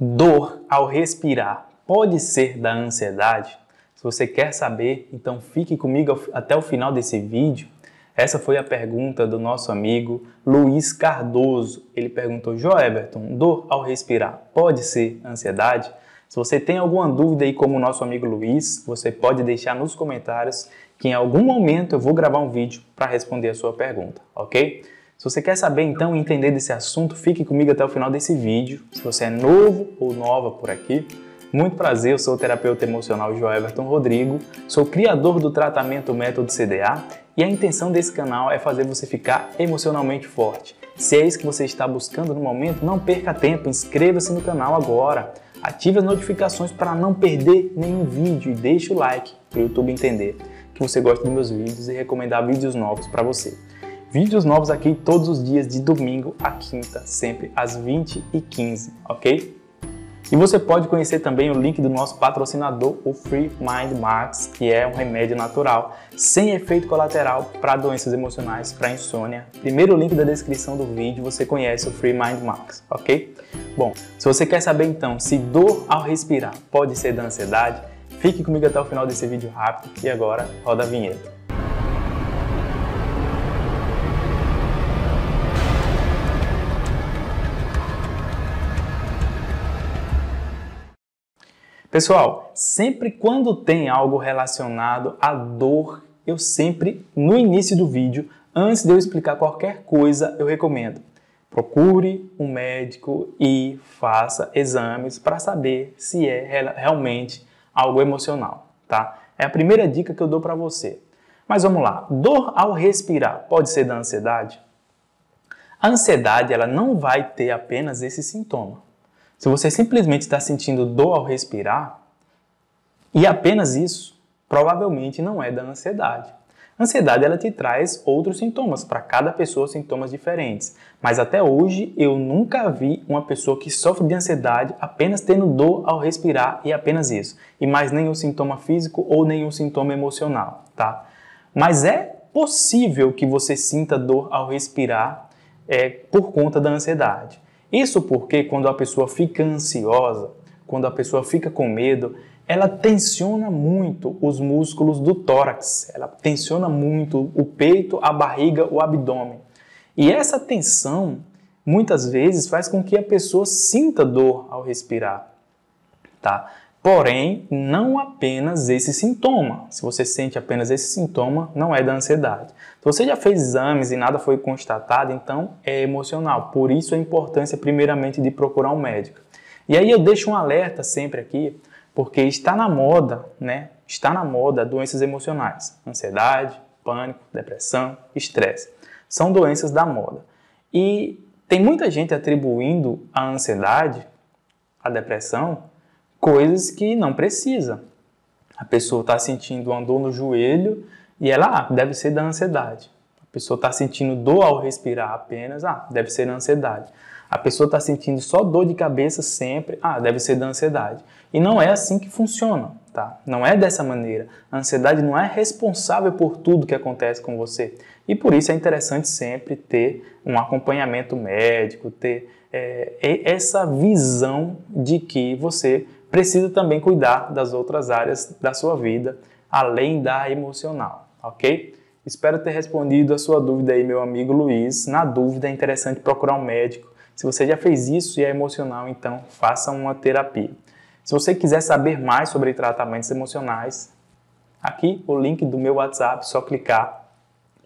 Dor ao respirar pode ser da ansiedade? Se você quer saber, então fique comigo até o final desse vídeo. Essa foi a pergunta do nosso amigo Luiz Cardoso. Ele perguntou: Joe Everton, dor ao respirar pode ser ansiedade? Se você tem alguma dúvida aí, como o nosso amigo Luiz, você pode deixar nos comentários que em algum momento eu vou gravar um vídeo para responder a sua pergunta, ok? Se você quer saber então e entender desse assunto, fique comigo até o final desse vídeo. Se você é novo ou nova por aqui, muito prazer, eu sou o terapeuta emocional João Everton Rodrigo, sou criador do tratamento Método CDA e a intenção desse canal é fazer você ficar emocionalmente forte. Se é isso que você está buscando no momento, não perca tempo, inscreva-se no canal agora, ative as notificações para não perder nenhum vídeo e deixe o like para o YouTube entender que você gosta dos meus vídeos e recomendar vídeos novos para você. Vídeos novos aqui todos os dias, de domingo a quinta, sempre às 20h15, ok? E você pode conhecer também o link do nosso patrocinador, o Free Mind Max, que é um remédio natural, sem efeito colateral para doenças emocionais, para insônia. Primeiro link da descrição do vídeo, você conhece o Free Mind Max, ok? Bom, se você quer saber então se dor ao respirar pode ser da ansiedade, fique comigo até o final desse vídeo rápido e agora roda a vinheta. Pessoal, sempre quando tem algo relacionado à dor, eu sempre, no início do vídeo, antes de eu explicar qualquer coisa, eu recomendo procure um médico e faça exames para saber se é realmente algo emocional, tá? É a primeira dica que eu dou para você. Mas vamos lá, dor ao respirar pode ser da ansiedade? A ansiedade ela não vai ter apenas esse sintoma, se você simplesmente está sentindo dor ao respirar, e apenas isso, provavelmente não é da ansiedade. A ansiedade ela te traz outros sintomas, para cada pessoa sintomas diferentes. Mas até hoje eu nunca vi uma pessoa que sofre de ansiedade apenas tendo dor ao respirar e apenas isso, e mais nenhum sintoma físico ou nenhum sintoma emocional, tá? Mas é possível que você sinta dor ao respirar é, por conta da ansiedade. Isso porque quando a pessoa fica ansiosa, quando a pessoa fica com medo, ela tensiona muito os músculos do tórax, ela tensiona muito o peito, a barriga, o abdômen. E essa tensão muitas vezes faz com que a pessoa sinta dor ao respirar, tá? Porém, não apenas esse sintoma. Se você sente apenas esse sintoma, não é da ansiedade. Se você já fez exames e nada foi constatado, então é emocional. Por isso a importância, primeiramente, de procurar um médico. E aí eu deixo um alerta sempre aqui, porque está na moda, né? Está na moda doenças emocionais: ansiedade, pânico, depressão, estresse. São doenças da moda. E tem muita gente atribuindo a ansiedade, a depressão, coisas que não precisa. A pessoa está sentindo uma dor no joelho e ela, ah, deve ser da ansiedade. A pessoa está sentindo dor ao respirar apenas, ah, deve ser da ansiedade. A pessoa está sentindo só dor de cabeça sempre, ah, deve ser da ansiedade. E não é assim que funciona, tá? Não é dessa maneira. A ansiedade não é responsável por tudo que acontece com você. E por isso é interessante sempre ter um acompanhamento médico, ter é, essa visão de que você precisa também cuidar das outras áreas da sua vida, além da emocional, ok? Espero ter respondido a sua dúvida aí, meu amigo Luiz. Na dúvida, é interessante procurar um médico. Se você já fez isso e é emocional, então faça uma terapia. Se você quiser saber mais sobre tratamentos emocionais, aqui o link do meu WhatsApp, só clicar,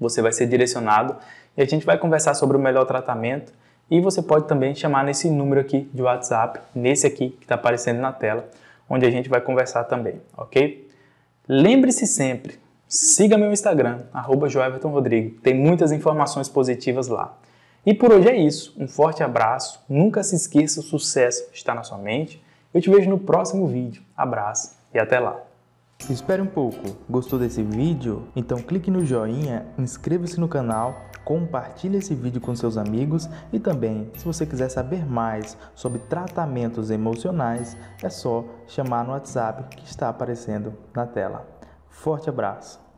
você vai ser direcionado e a gente vai conversar sobre o melhor tratamento e você pode também chamar nesse número aqui de WhatsApp, nesse aqui que está aparecendo na tela, onde a gente vai conversar também, ok? Lembre-se sempre, siga meu Instagram, arroba tem muitas informações positivas lá. E por hoje é isso, um forte abraço, nunca se esqueça, o sucesso está na sua mente. Eu te vejo no próximo vídeo, abraço e até lá! Espere um pouco, gostou desse vídeo? Então clique no joinha, inscreva-se no canal, compartilhe esse vídeo com seus amigos e também, se você quiser saber mais sobre tratamentos emocionais, é só chamar no WhatsApp que está aparecendo na tela. Forte abraço!